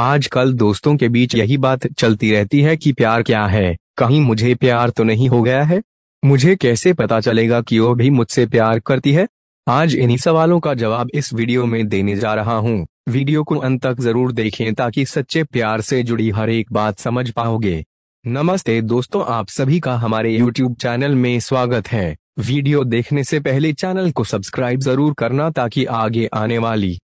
आजकल दोस्तों के बीच यही बात चलती रहती है कि प्यार क्या है कहीं मुझे प्यार तो नहीं हो गया है मुझे कैसे पता चलेगा कि वो भी मुझसे प्यार करती है आज इन्हीं सवालों का जवाब इस वीडियो में देने जा रहा हूँ वीडियो को अंत तक जरूर देखें ताकि सच्चे प्यार से जुड़ी हर एक बात समझ पाओगे नमस्ते दोस्तों आप सभी का हमारे YouTube चैनल में स्वागत है वीडियो देखने से पहले चैनल को सब्सक्राइब जरूर करना ताकि आगे आने वाली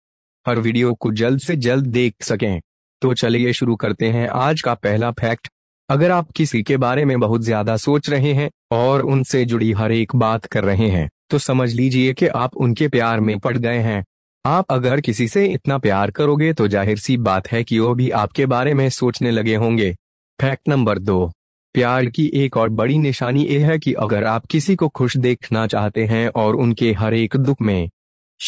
हर वीडियो को जल्द से जल्द देख सकें तो चलिए शुरू करते हैं आज का पहला फैक्ट अगर आप किसी के बारे में बहुत ज्यादा सोच रहे हैं और उनसे जुड़ी हर एक बात कर रहे हैं तो समझ लीजिए कि आप उनके प्यार में पड़ गए हैं आप अगर किसी से इतना प्यार करोगे तो जाहिर सी बात है कि वो भी आपके बारे में सोचने लगे होंगे फैक्ट नंबर दो प्यार की एक और बड़ी निशानी यह है कि अगर आप किसी को खुश देखना चाहते हैं और उनके हर एक दुख में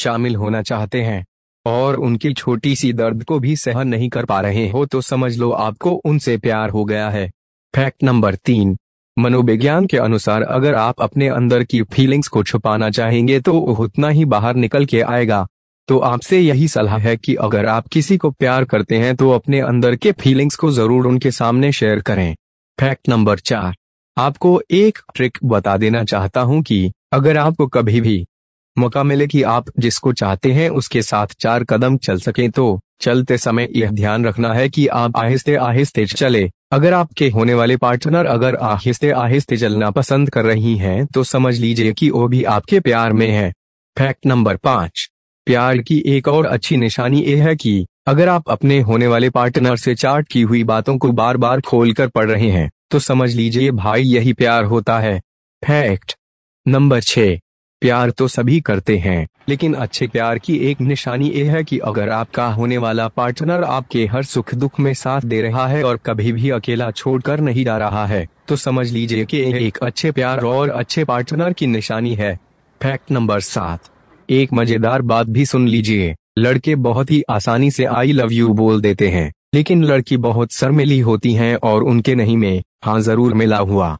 शामिल होना चाहते हैं और उनकी छोटी सी दर्द को भी सहन नहीं कर पा रहे हो तो समझ लो आपको उनसे प्यार हो गया है फैक्ट नंबर तीन मनोविज्ञान के अनुसार अगर आप अपने अंदर की फीलिंग्स को छुपाना चाहेंगे तो उतना ही बाहर निकल के आएगा तो आपसे यही सलाह है कि अगर आप किसी को प्यार करते हैं तो अपने अंदर के फीलिंग्स को जरूर उनके सामने शेयर करें फैक्ट नंबर चार आपको एक ट्रिक बता देना चाहता हूं कि अगर आपको कभी भी मौका मिले कि आप जिसको चाहते हैं उसके साथ चार कदम चल सकें तो चलते समय यह ध्यान रखना है कि आप आहिस्ते आहिस्ते चले अगर आपके होने वाले पार्टनर अगर आहिस्ते आहिस्ते चलना पसंद कर रही हैं तो समझ लीजिए कि वो भी आपके प्यार में है फैक्ट नंबर पाँच प्यार की एक और अच्छी निशानी यह है कि अगर आप अपने होने वाले पार्टनर से चार्ट की हुई बातों को बार बार खोल कर पढ़ रहे हैं तो समझ लीजिए भाई यही प्यार होता है फैक्ट नंबर छह प्यार तो सभी करते हैं लेकिन अच्छे प्यार की एक निशानी ये है कि अगर आपका होने वाला पार्टनर आपके हर सुख दुख में साथ दे रहा है और कभी भी अकेला छोड़कर नहीं जा रहा है तो समझ लीजिए कि एक अच्छे प्यार और अच्छे पार्टनर की निशानी है फैक्ट नंबर सात एक मजेदार बात भी सुन लीजिए लड़के बहुत ही आसानी से आई लव यू बोल देते हैं लेकिन लड़की बहुत शर्मिली होती है और उनके नहीं में हाँ जरूर मिला हुआ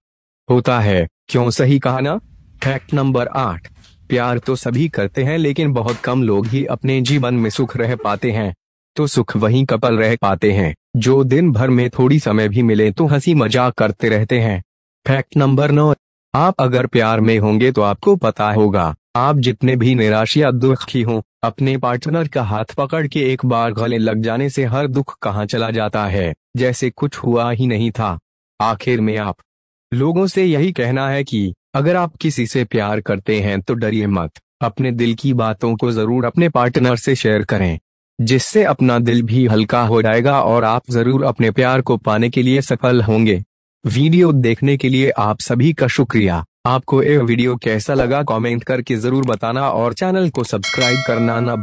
होता है क्यों सही कहा ना फैक्ट नंबर आठ प्यार तो सभी करते हैं लेकिन बहुत कम लोग ही अपने जीवन में सुख रह पाते हैं तो सुख वही कपल रह पाते हैं जो दिन भर में थोड़ी समय भी मिले तो हंसी मजाक करते रहते हैं फैक्ट नंबर नौ आप अगर प्यार में होंगे तो आपको पता होगा आप जितने भी निराश या दुखी हो अपने पार्टनर का हाथ पकड़ के एक बार गले लग जाने से हर दुख कहाँ चला जाता है जैसे कुछ हुआ ही नहीं था आखिर में आप लोगों से यही कहना है कि अगर आप किसी से प्यार करते हैं तो डरिए मत अपने दिल की बातों को जरूर अपने पार्टनर से शेयर करें जिससे अपना दिल भी हल्का हो जाएगा और आप जरूर अपने प्यार को पाने के लिए सफल होंगे वीडियो देखने के लिए आप सभी का शुक्रिया आपको यह वीडियो कैसा लगा कमेंट करके जरूर बताना और चैनल को सब्सक्राइब करना ना